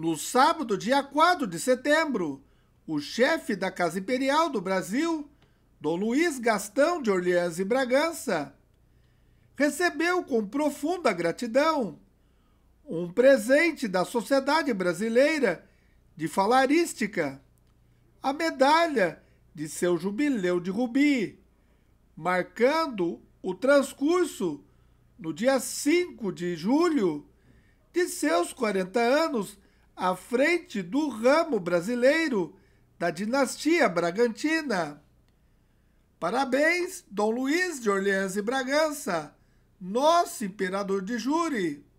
No sábado, dia 4 de setembro, o chefe da Casa Imperial do Brasil, Dom Luiz Gastão de Orleans e Bragança, recebeu com profunda gratidão um presente da Sociedade Brasileira de Falarística, a medalha de seu jubileu de Rubi, marcando o transcurso no dia 5 de julho de seus 40 anos à frente do ramo brasileiro da dinastia Bragantina. Parabéns, Dom Luís de Orleans e Bragança, nosso imperador de júri.